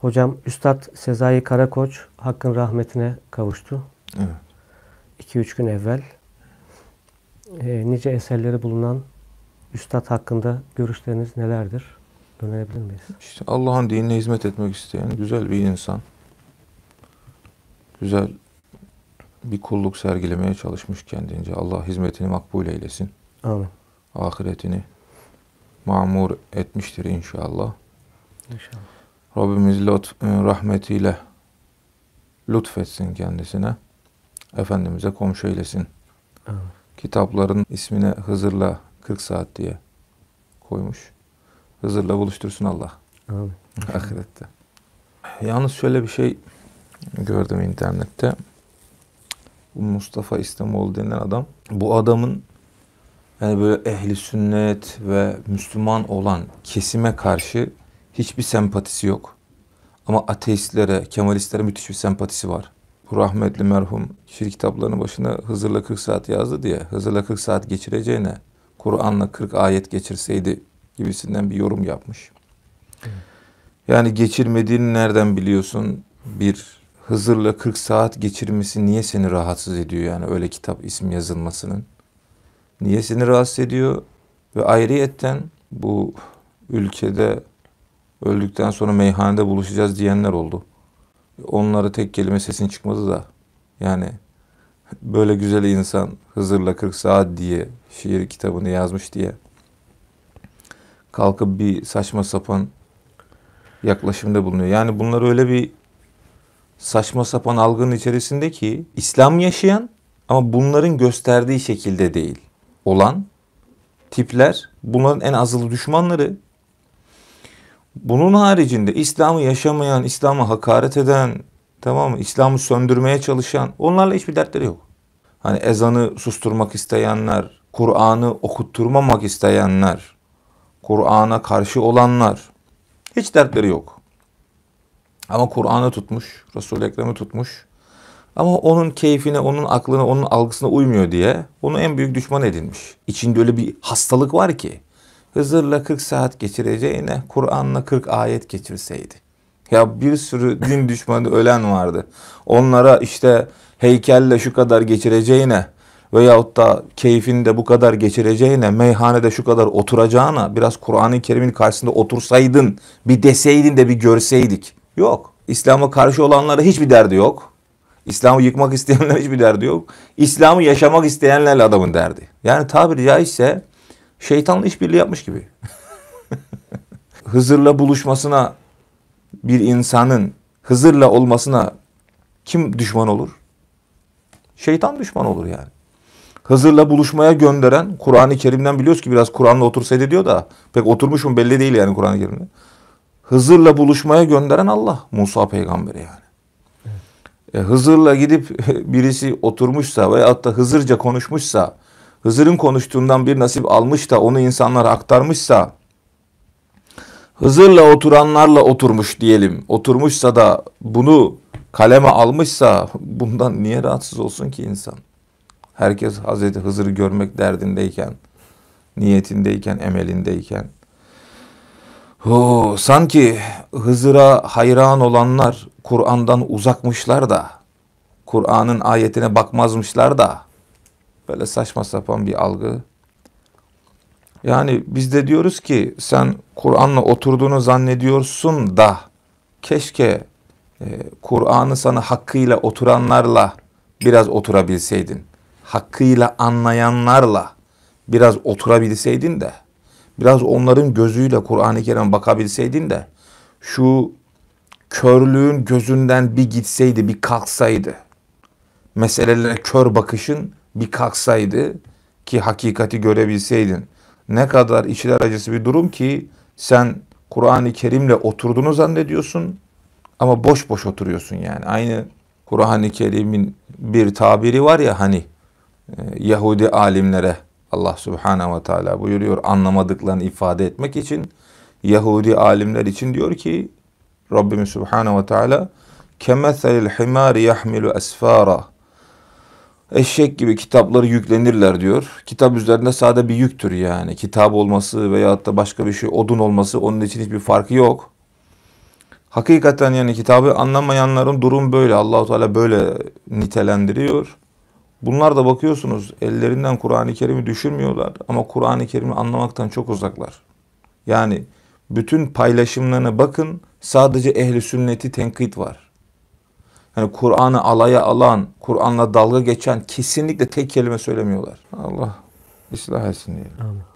Hocam Üstad Sezai Karakoç Hakk'ın rahmetine kavuştu. Evet. 2-3 gün evvel. E, nice eserleri bulunan Üstad hakkında görüşleriniz nelerdir? Dönebilir miyiz? İşte Allah'ın dinine hizmet etmek isteyen güzel bir insan. Güzel bir kulluk sergilemeye çalışmış kendince. Allah hizmetini makbul eylesin. Amin. Ahiretini mamur etmiştir inşallah. İnşallah. Rabbimiz lütf, e, rahmetiyle lütfetsin kendisine. Efendimiz'e komşu eylesin. Evet. Kitapların ismine Hızır'la 40 saat diye koymuş. Hızır'la buluştursun Allah. Amin. Evet. Ahirette. Yalnız şöyle bir şey gördüm internette. Mustafa İslamoğlu denilen adam. Bu adamın yani böyle ehli sünnet ve Müslüman olan kesime karşı hiçbir sempatisi yok. Ama ateistlere, Kemalistlere müthiş bir sempatisi var. Bu rahmetli merhum şiir kitaplarının başına Hızır'la 40 saat yazdı diye Hızır'la 40 saat geçireceğine Kur'an'la 40 ayet geçirseydi gibisinden bir yorum yapmış. Yani geçirmediğini nereden biliyorsun? Bir Hızır'la 40 saat geçirmesi niye seni rahatsız ediyor yani öyle kitap isim yazılmasının? Niye seni rahatsız ediyor? Ve ayrıyetten bu ülkede Öldükten sonra meyhanede buluşacağız diyenler oldu. Onlara tek kelime sesin çıkmadı da. Yani böyle güzel insan Hızır'la 40 saat diye şiir kitabını yazmış diye kalkıp bir saçma sapan yaklaşımda bulunuyor. Yani bunlar öyle bir saçma sapan algının içerisinde ki İslam yaşayan ama bunların gösterdiği şekilde değil olan tipler bunların en azılı düşmanları bunun haricinde İslam'ı yaşamayan, İslamı hakaret eden, tamam mı? İslam'ı söndürmeye çalışan onlarla hiçbir dertleri yok. Hani ezanı susturmak isteyenler, Kur'an'ı okutturmamak isteyenler, Kur'an'a karşı olanlar hiç dertleri yok. Ama Kur'an'ı tutmuş, Resul-i Ekrem'i tutmuş. Ama onun keyfine, onun aklına, onun algısına uymuyor diye onu en büyük düşman edinmiş. İçinde öyle bir hastalık var ki Hızır'la 40 saat geçireceğine Kur'an'la 40 ayet geçirseydi. Ya bir sürü din düşmanı ölen vardı. Onlara işte heykelle şu kadar geçireceğine veyahut da keyfinde bu kadar geçireceğine, meyhanede şu kadar oturacağına biraz Kur'an-ı Kerim'in karşısında otursaydın, bir deseydin de bir görseydik. Yok. İslam'a karşı olanlara hiçbir derdi yok. İslam'ı yıkmak isteyenlere hiçbir derdi yok. İslam'ı yaşamak isteyenlerle adamın derdi. Yani tabiri caizse şeytanla işbirliği yapmış gibi. Hızır'la buluşmasına bir insanın Hızır'la olmasına kim düşman olur? Şeytan düşman olur yani. Hızır'la buluşmaya gönderen Kur'an-ı Kerim'den biliyoruz ki biraz Kur'an'la otursaydı diyor da pek oturmuş mu belli değil yani Kur'an-ı Kerim'de. Hızır'la buluşmaya gönderen Allah Musa peygamberi yani. Evet. E, Hızır'la gidip birisi oturmuşsa veya hatta Hızırca konuşmuşsa Hızır'ın konuştuğundan bir nasip almış da onu insanlara aktarmışsa Hızır'la oturanlarla oturmuş diyelim. Oturmuşsa da bunu kaleme almışsa bundan niye rahatsız olsun ki insan? Herkes Hazreti Hızır'ı görmek derdindeyken, niyetindeyken, emelindeyken. Oo, sanki Hızır'a hayran olanlar Kur'an'dan uzakmışlar da, Kur'an'ın ayetine bakmazmışlar da, Böyle saçma sapan bir algı. Yani biz de diyoruz ki sen Kur'an'la oturduğunu zannediyorsun da keşke e, Kur'an'ı sana hakkıyla oturanlarla biraz oturabilseydin. Hakkıyla anlayanlarla biraz oturabilseydin de biraz onların gözüyle Kur'an-ı Kerim'e bakabilseydin de şu körlüğün gözünden bir gitseydi, bir kalksaydı. Meselelere kör bakışın bir kalksaydı ki hakikati görebilseydin. Ne kadar içler acısı bir durum ki sen Kur'an-ı Kerim'le oturduğunu zannediyorsun ama boş boş oturuyorsun yani. Aynı Kur'an-ı Kerim'in bir tabiri var ya hani e, Yahudi alimlere Allah Subhanahu ve Teala buyuruyor anlamadıklarını ifade etmek için Yahudi alimler için diyor ki Rabbimiz Subhanahu ve Teala kemethelil himari yahmilu esfara eşek gibi kitapları yüklenirler diyor. Kitap üzerinde sade bir yüktür yani. Kitap olması veya da başka bir şey odun olması onun için hiçbir farkı yok. Hakikaten yani kitabı anlamayanların durum böyle. Allahu Teala böyle nitelendiriyor. Bunlar da bakıyorsunuz ellerinden Kur'an-ı Kerim'i düşürmüyorlar ama Kur'an-ı Kerim'i anlamaktan çok uzaklar. Yani bütün paylaşımlarına bakın sadece ehli sünneti tenkit var. Hani Kur'an'ı alaya alan, Kur'an'la dalga geçen kesinlikle tek kelime söylemiyorlar. Allah ıslah etsin diyelim. Amin.